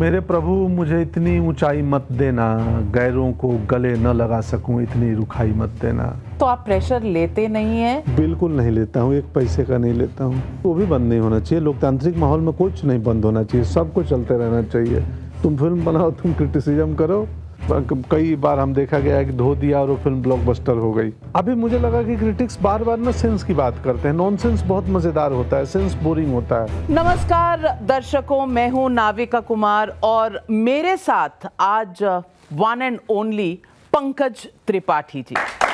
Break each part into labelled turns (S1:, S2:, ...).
S1: मेरे प्रभु मुझे इतनी ऊंचाई मत देना गैरों को गले न लगा सकूं इतनी रुखाई मत देना
S2: तो आप प्रेशर लेते नहीं है
S1: बिल्कुल नहीं लेता हूँ एक पैसे का नहीं लेता हूँ वो भी बंद नहीं होना चाहिए लोकतांत्रिक माहौल में कुछ नहीं बंद होना चाहिए सबको चलते रहना चाहिए तुम फिल्म बनाओ तुम क्रिटिसिज्म करो कई बार हम देखा गया कि धो दिया और वो फिल्म ब्लॉकबस्टर हो गई अभी मुझे लगा कि क्रिटिक्स बार बार ना सेंस की बात करते हैं नॉनसेंस बहुत मजेदार होता है सेंस बोरिंग होता है
S2: नमस्कार दर्शकों मैं हूं नाविका कुमार और मेरे साथ आज one and only Pankaj Tripathi ji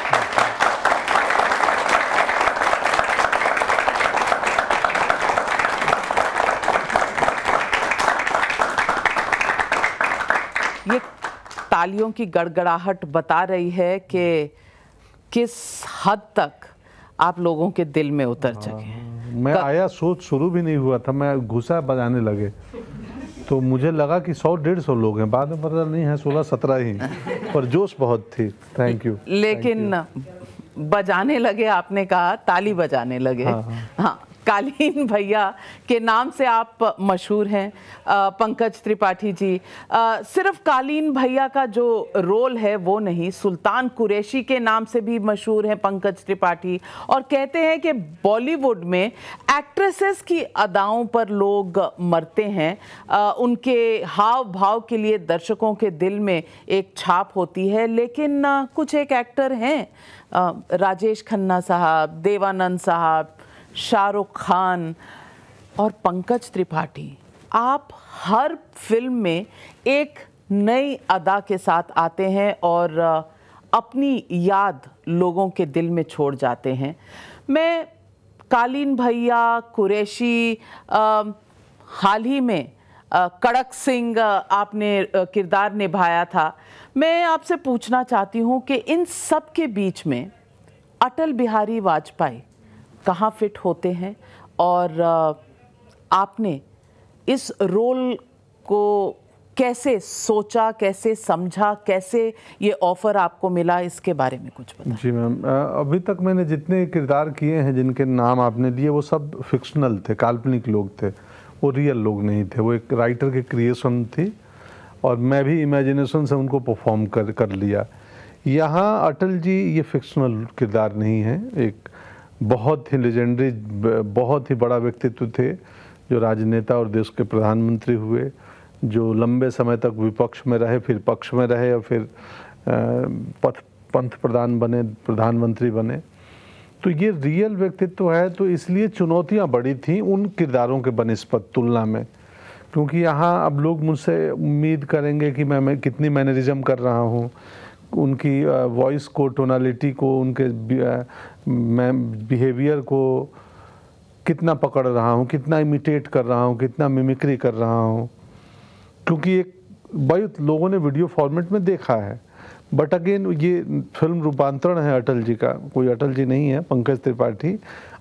S2: तालियों की गड़गड़ाहट बता रही है कि किस हद तक आप लोगों के दिल में उतर हाँ, चुके हैं
S1: मैं कर... आया सोच शुरू भी नहीं हुआ था मैं घुसा बजाने लगे तो मुझे लगा कि सौ डेढ़ सौ लोग हैं बाद में पता नहीं है सोलह सत्रह ही पर जोश बहुत थी थैंक यू लेकिन
S2: थैंक यू। बजाने लगे आपने कहा ताली बजाने लगे हाँ, हाँ।, हाँ कालीन भैया के नाम से आप मशहूर हैं पंकज त्रिपाठी जी आ, सिर्फ कालीन भैया का जो रोल है वो नहीं सुल्तान कुरैशी के नाम से भी मशहूर हैं पंकज त्रिपाठी और कहते हैं कि बॉलीवुड में एक्ट्रेसेस की अदाओं पर लोग मरते हैं आ, उनके हाव भाव के लिए दर्शकों के दिल में एक छाप होती है लेकिन कुछ एक एक्टर हैं राजेश खन्ना साहब देवानंद साहब शाहरुख खान और पंकज त्रिपाठी आप हर फिल्म में एक नई अदा के साथ आते हैं और अपनी याद लोगों के दिल में छोड़ जाते हैं मैं कालीन भैया कुरैशी हाल ही में आ, कड़क सिंह आपने किरदार निभाया था मैं आपसे पूछना चाहती हूँ कि इन सब के बीच में अटल बिहारी वाजपेयी कहाँ फिट होते हैं और आपने इस रोल को कैसे सोचा कैसे समझा कैसे ये ऑफ़र आपको मिला इसके बारे में कुछ
S1: बताएं जी मैम अभी तक मैंने जितने किरदार किए हैं जिनके नाम आपने लिए वो सब फिक्शनल थे काल्पनिक लोग थे वो रियल लोग नहीं थे वो एक राइटर के क्रिएशन थी और मैं भी इमेजिनेशन से उनको परफॉर्म कर कर लिया यहाँ अटल जी ये फिक्शनल किरदार नहीं है एक बहुत ही लेजेंडरी बहुत ही बड़ा व्यक्तित्व थे जो राजनेता और देश के प्रधानमंत्री हुए जो लंबे समय तक विपक्ष में रहे फिर पक्ष में रहे और फिर पथ पंथ प्रधान बने प्रधानमंत्री बने तो ये रियल व्यक्तित्व है तो इसलिए चुनौतियाँ बड़ी थी उन किरदारों के बनस्पत तुलना में क्योंकि यहाँ अब लोग मुझसे उम्मीद करेंगे कि मैं, मैं कितनी मैनरिज्म कर रहा हूँ उनकी वॉइस को टोनालिटी को उनके मैं बिहेवियर को कितना पकड़ रहा हूँ कितना इमिटेट कर रहा हूँ कितना मिमिक्री कर रहा हूँ क्योंकि एक बहुत लोगों ने वीडियो फॉर्मेट में देखा है बट अगेन ये फिल्म रूपांतरण है अटल जी का कोई अटल जी नहीं है पंकज त्रिपाठी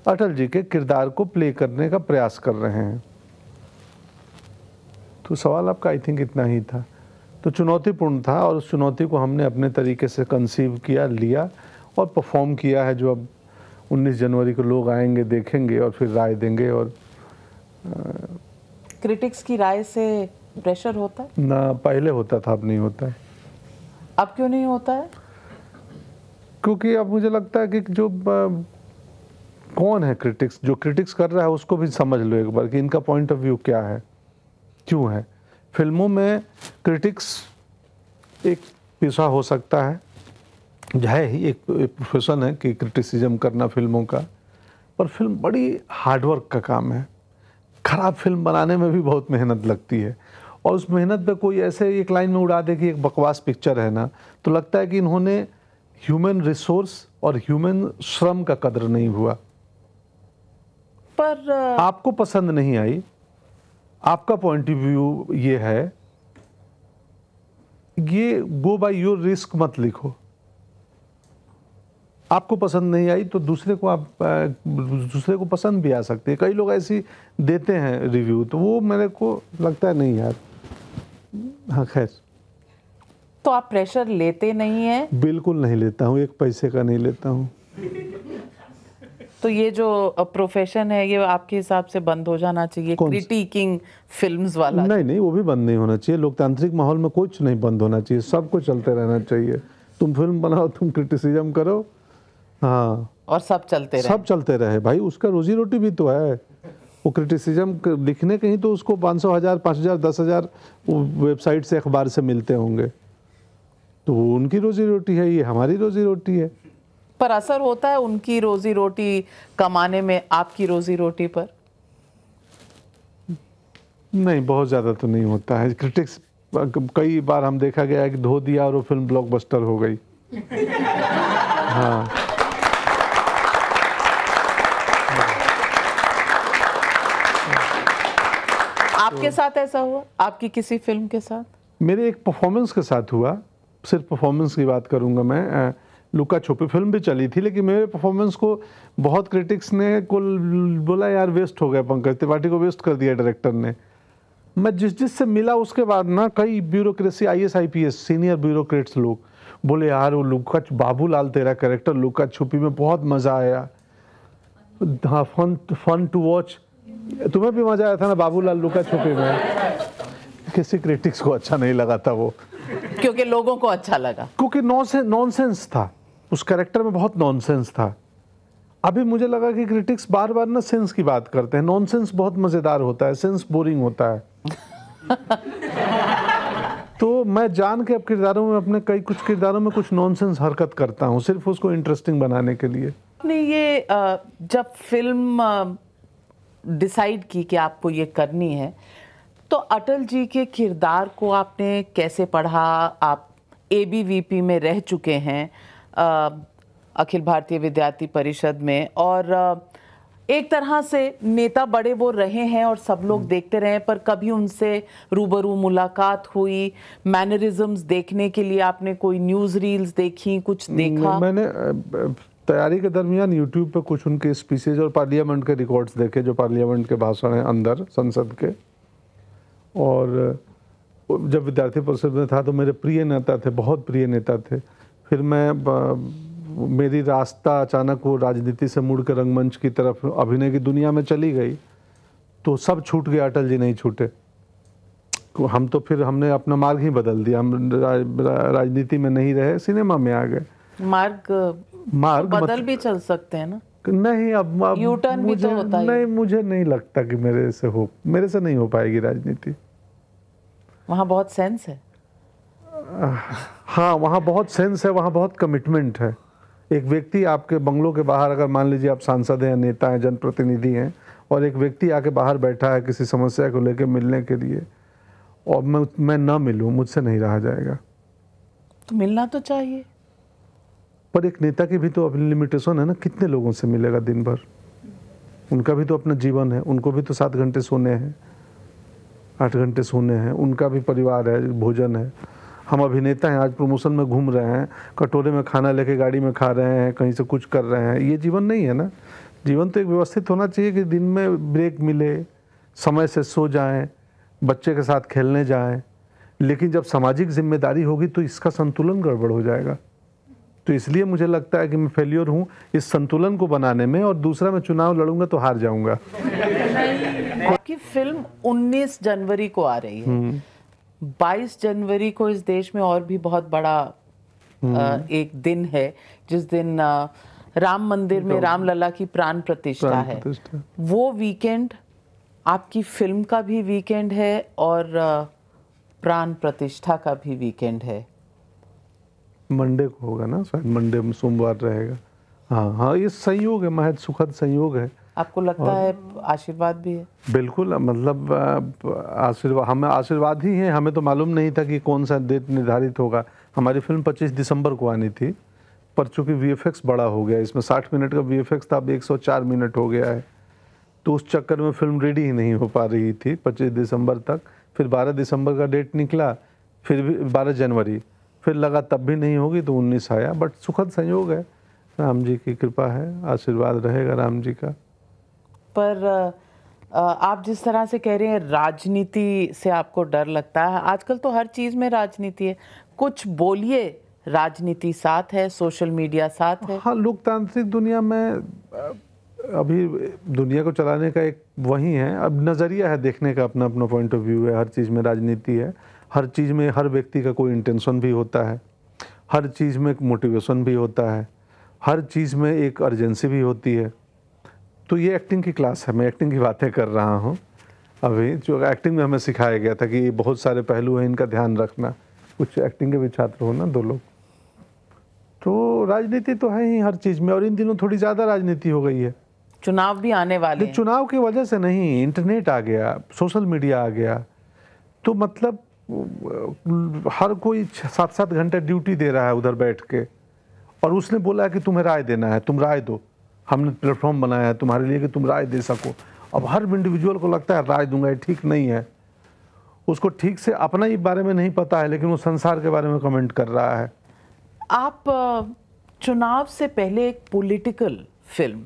S1: अटल जी के किरदार को प्ले करने का प्रयास कर रहे हैं तो सवाल आपका आई थिंक इतना ही था तो चुनौतीपूर्ण था और उस चुनौती को हमने अपने तरीके से कंसीव किया लिया और परफॉर्म किया है जो अब 19 जनवरी को लोग आएंगे देखेंगे और फिर राय देंगे और
S2: क्रिटिक्स की राय से प्रेशर होता
S1: है ना पहले होता था अब नहीं होता है
S2: अब क्यों नहीं होता है
S1: क्योंकि अब मुझे लगता है कि जो कौन है क्रिटिक्स जो क्रिटिक्स कर रहा है उसको भी समझ लो एक बार कि इनका पॉइंट ऑफ व्यू क्या है क्यों है फिल्मों में क्रिटिक्स एक पेशा हो सकता है है ही एक प्रोफेशन है कि क्रिटिसिज्म करना फिल्मों का पर फिल्म बड़ी हार्डवर्क का काम है ख़राब फिल्म बनाने में भी बहुत मेहनत लगती है और उस मेहनत पे कोई ऐसे एक लाइन में उड़ा दे कि एक बकवास पिक्चर है ना तो लगता है कि इन्होंने ह्यूमन रिसोर्स और ह्यूमन श्रम का कदर नहीं हुआ पर आपको पसंद नहीं आई आपका पॉइंट ऑफ व्यू ये है ये गो बाय योर रिस्क मत लिखो आपको पसंद नहीं आई तो दूसरे को आप दूसरे को पसंद भी आ सकती है कई लोग ऐसी देते हैं रिव्यू तो वो मेरे को लगता है नहीं यार हाँ खैर
S2: तो आप प्रेशर लेते नहीं हैं
S1: बिल्कुल नहीं लेता हूँ एक पैसे का नहीं लेता हूँ
S2: तो ये जो प्रोफेशन है ये आपके हिसाब से बंद हो जाना चाहिए क्रिटिकिंग फिल्म्स वाला
S1: नहीं नहीं वो भी बंद नहीं होना चाहिए लोकतांत्रिक माहौल में कुछ नहीं बंद होना चाहिए सबको चलते रहना चाहिए तुम फिल्म बनाओ तुम क्रिटिसिज्म करो हाँ
S2: और सब चलते रहे
S1: सब चलते रहे भाई उसका रोजी रोटी भी तो है वो क्रिटिसिज्म लिखने कहीं तो उसको पाँच सौ हज़ार पाँच हज़ार दस हज़ार वेबसाइट से अखबार से मिलते होंगे तो उनकी रोजी रोटी है ये हमारी रोजी रोटी है
S2: पर असर होता है उनकी रोजी रोटी कमाने में आपकी रोजी रोटी पर
S1: नहीं बहुत ज़्यादा तो नहीं होता है क्रिटिक्स कई बार हम देखा गया कि धो दिया और वो फिल्म ब्लॉकबस्टर हो गई हाँ
S2: आपके साथ ऐसा हुआ आपकी किसी फिल्म के साथ
S1: मेरे एक परफॉर्मेंस के साथ हुआ सिर्फ परफॉर्मेंस की बात करूंगा मैं लुका छुपी फिल्म भी चली थी लेकिन मेरे परफॉर्मेंस को बहुत क्रिटिक्स ने कुल बोला यार वेस्ट हो गया पंकज त्रिपाठी को वेस्ट कर दिया डायरेक्टर ने मैं जिस जिस से मिला उसके बाद ना कई bureaucracy I S I P S senior bureaucrats लोग बोले यार वो लुका बाबूलाल तेरा कैरेक्टर लुका छुपी में बहुत मज़ा आया हाँ फन फन टू वॉच तुम्हें भी मजा आया था ना बाबूलाल लुका छुपी में किसी क्रिटिक्स को अच्छा नहीं लगा था वो
S2: क्योंकि लोगों को अच्छा लगा
S1: क्योंकि नॉनसेंस था उस कैरेक्टर में बहुत नॉनसेंस था अभी मुझे लगा कि क्रिटिक्स बार बार ना सेंस की बात करते हैं नॉनसेंस बहुत मज़ेदार होता है सेंस बोरिंग होता है तो मैं जान के अब किरदारों में अपने कई कुछ किरदारों में कुछ नॉनसेंस हरकत करता हूँ सिर्फ उसको इंटरेस्टिंग बनाने के लिए
S2: नहीं ये जब फिल्म डिसाइड की कि आपको ये करनी है तो अटल जी के किरदार को आपने कैसे पढ़ा आप ए में रह चुके हैं अखिल भारतीय विद्यार्थी परिषद में और एक तरह से नेता बड़े वो रहे हैं और सब लोग हम्म। देखते रहे पर कभी उनसे रूबरू मुलाकात हुई मैनरिज्म देखने के लिए आपने कोई न्यूज़ रील्स देखी कुछ देखा
S1: मैंने तैयारी के दरमियान यूट्यूब पे कुछ उनके स्पीचेज और पार्लियामेंट के रिकॉर्ड्स देखे जो पार्लियामेंट के भाषण हैं अंदर संसद के और जब विद्यार्थी परिषद में था तो मेरे प्रिय नेता थे बहुत प्रिय नेता थे फिर मैं मेरी रास्ता अचानक वो राजनीति से मुड़ के रंगमंच की तरफ अभिनय की दुनिया में चली गई तो सब छूट गया अटल जी नहीं छूटे हम तो फिर हमने अपना मार्ग ही बदल दिया हम राजनीति में नहीं रहे सिनेमा में आ गए
S2: मार्ग मार्ग बदल मतलब, भी चल सकते हैं ना
S1: नहीं अब, अब यूटर्न भी तो होता है नहीं मुझे नहीं लगता कि मेरे से हो मेरे से नहीं हो पाएगी राजनीति
S2: वहाँ बहुत सेंस है
S1: हाँ वहाँ बहुत सेंस है वहाँ बहुत कमिटमेंट है एक व्यक्ति आपके बंगलों के बाहर अगर मान लीजिए आप सांसद हैं नेता हैं जनप्रतिनिधि हैं और एक व्यक्ति आके बाहर बैठा है किसी समस्या को लेकर मिलने के लिए और मैं मैं ना मिलूँ मुझसे नहीं रहा जाएगा
S2: तो मिलना तो चाहिए
S1: पर एक नेता की भी तो अपनी लिमिटेशन है ना कितने लोगों से मिलेगा दिन भर उनका भी तो अपना जीवन है उनको भी तो सात घंटे सोने हैं आठ घंटे सोने हैं उनका भी परिवार है भोजन है हम अभिनेता हैं आज प्रमोशन में घूम रहे हैं कटोरे में खाना लेके गाड़ी में खा रहे हैं कहीं से कुछ कर रहे हैं ये जीवन नहीं है ना जीवन तो एक व्यवस्थित होना चाहिए कि दिन में ब्रेक मिले समय से सो जाएं बच्चे के साथ खेलने जाएं लेकिन जब सामाजिक जिम्मेदारी होगी तो इसका संतुलन गड़बड़ हो जाएगा तो इसलिए मुझे लगता है कि मैं फेल्योर हूँ इस संतुलन को बनाने में और दूसरा मैं चुनाव लड़ूंगा तो हार जाऊंगा
S2: आपकी फिल्म 19 जनवरी को आ रही है 22 हम्म। जनवरी को इस देश में और भी बहुत बड़ा हम्म। एक दिन है जिस दिन राम मंदिर में तो रामलला की प्राण प्रतिष्ठा है वो वीकेंड आपकी फिल्म का भी वीकेंड है और प्राण प्रतिष्ठा का भी वीकेंड है
S1: मंडे को होगा ना शायद मंडे में सोमवार रहेगा हाँ हाँ ये संयोग है महज सुखद संयोग है
S2: आपको लगता है आशीर्वाद भी है
S1: बिल्कुल मतलब आशीर्वाद हमें आशीर्वाद ही है हमें तो मालूम नहीं था कि कौन सा डेट निर्धारित होगा हमारी फिल्म 25 दिसंबर को आनी थी पर चूंकि वी बड़ा हो गया इसमें 60 मिनट का वी था अब 104 मिनट हो गया है तो उस चक्कर में फिल्म रेडी ही नहीं हो पा रही थी पच्चीस दिसंबर तक फिर बारह दिसंबर का डेट निकला फिर भी बारह जनवरी फिर लगा तब भी नहीं होगी तो उन्नीस आया बट सुखद संयोग है राम जी की कृपा है आशीर्वाद रहेगा राम जी का
S2: पर आप जिस तरह से कह रहे हैं राजनीति से आपको डर लगता है आजकल तो हर चीज़ में राजनीति है कुछ बोलिए राजनीति साथ है सोशल
S1: मीडिया साथ है हाँ लोकतांत्रिक दुनिया में अभी दुनिया को चलाने का एक वही है अब नज़रिया है देखने का अपना अपना पॉइंट ऑफ व्यू है हर चीज़ में राजनीति है हर चीज़ में हर व्यक्ति का कोई इंटेंशन भी होता है हर चीज़ में एक मोटिवेशन भी होता है हर चीज़ में एक अर्जेंसी भी होती है तो ये एक्टिंग की क्लास है मैं एक्टिंग की बातें कर रहा हूँ अभी जो एक्टिंग में हमें सिखाया गया था कि बहुत सारे पहलू हैं इनका ध्यान रखना कुछ एक्टिंग के भी छात्र हो ना दो लोग तो राजनीति तो है ही हर चीज़ में और इन दिनों थोड़ी ज़्यादा राजनीति हो गई है
S2: चुनाव भी आने वाले
S1: चुनाव की वजह से नहीं इंटरनेट आ गया सोशल मीडिया आ गया तो मतलब हर कोई सात सात घंटे ड्यूटी दे रहा है उधर बैठ के और उसने बोला है कि तुम्हें राय देना है तुम राय दो हमने प्लेटफॉर्म बनाया है तुम्हारे लिए कि तुम राय दे सको अब हर इंडिविजुअल को लगता है राय दूंगा ये ठीक नहीं है उसको ठीक से अपना ही बारे में नहीं पता है लेकिन वो संसार के बारे में कमेंट कर रहा है
S2: आप चुनाव से पहले एक पॉलिटिकल फिल्म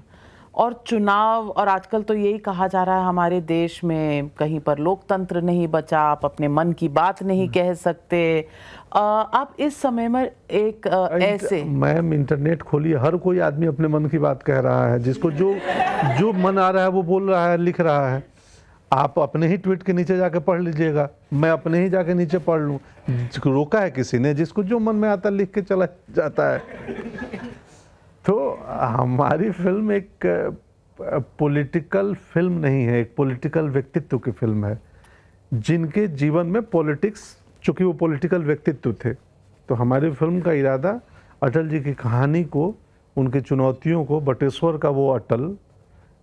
S2: और चुनाव और आजकल तो यही कहा जा रहा है हमारे देश में कहीं पर लोकतंत्र नहीं बचा आप अपने मन की बात नहीं हम्म। कह सकते आप इस समय में एक ऐसे
S1: मैम इंटरनेट खोली हर कोई आदमी अपने मन की बात कह रहा है जिसको जो जो मन आ रहा है वो बोल रहा है लिख रहा है आप अपने ही ट्वीट के नीचे जाके पढ़ लीजिएगा मैं अपने ही जाके नीचे पढ़ लूँ रोका है किसी ने जिसको जो मन में आता लिख के चला जाता है तो हमारी फिल्म एक पॉलिटिकल फिल्म नहीं है एक पॉलिटिकल व्यक्तित्व की फिल्म है जिनके जीवन में पॉलिटिक्स चूँकि वो पॉलिटिकल व्यक्तित्व थे तो हमारी फिल्म का इरादा अटल जी की कहानी को उनकी चुनौतियों को बटेश्वर का वो अटल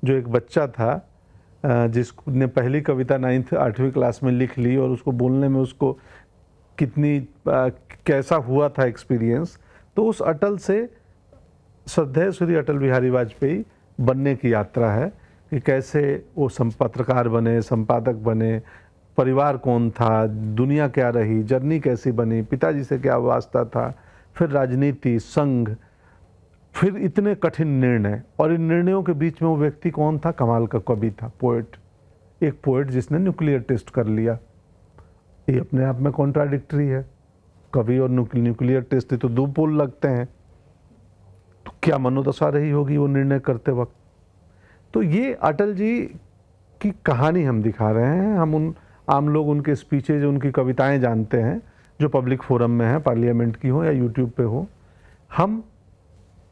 S1: जो एक बच्चा था जिसने पहली कविता नाइन्थ आठवीं क्लास में लिख ली और उसको बोलने में उसको कितनी कैसा हुआ था एक्सपीरियंस तो उस अटल से श्रद्धेय श्री अटल बिहारी वाजपेयी बनने की यात्रा है कि कैसे वो सम पत्रकार बने संपादक बने परिवार कौन था दुनिया क्या रही जर्नी कैसी बनी पिताजी से क्या वास्ता था फिर राजनीति संघ फिर इतने कठिन निर्णय और इन निर्णयों के बीच में वो व्यक्ति कौन था कमाल का कवि था पोएट एक पोएट जिसने न्यूक्लियर टेस्ट कर लिया ये अपने आप में कॉन्ट्राडिक्ट्री है कवि और न्यूक्लियर टेस्ट तो दो पोल लगते हैं क्या मनोदशा रही होगी वो निर्णय करते वक्त तो ये अटल जी की कहानी हम दिखा रहे हैं हम उन आम लोग उनके स्पीचेज उनकी कविताएं जानते हैं जो पब्लिक फोरम में हैं पार्लियामेंट की हो या यूट्यूब पे हो हम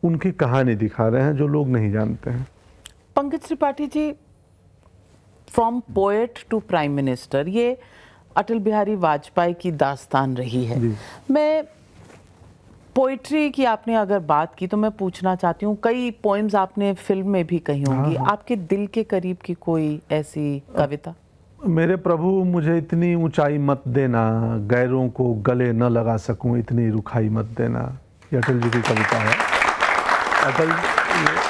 S1: उनकी कहानी दिखा रहे हैं जो लोग नहीं जानते हैं
S2: Pankaj Tripathi ji from poet to prime minister ये अटल बिहारी वाजपेयी की दास्तान रही है मैं पोइट्री की आपने अगर बात की तो मैं पूछना चाहती हूँ कई पोइम्स आपने फिल्म में भी कही हाँ, होंगी हाँ। आपके दिल के करीब की कोई ऐसी कविता
S1: मेरे प्रभु मुझे इतनी ऊंचाई मत देना गैरों को गले न लगा सकूं इतनी रुखाई मत देना ये अटल जी की कविता है अटल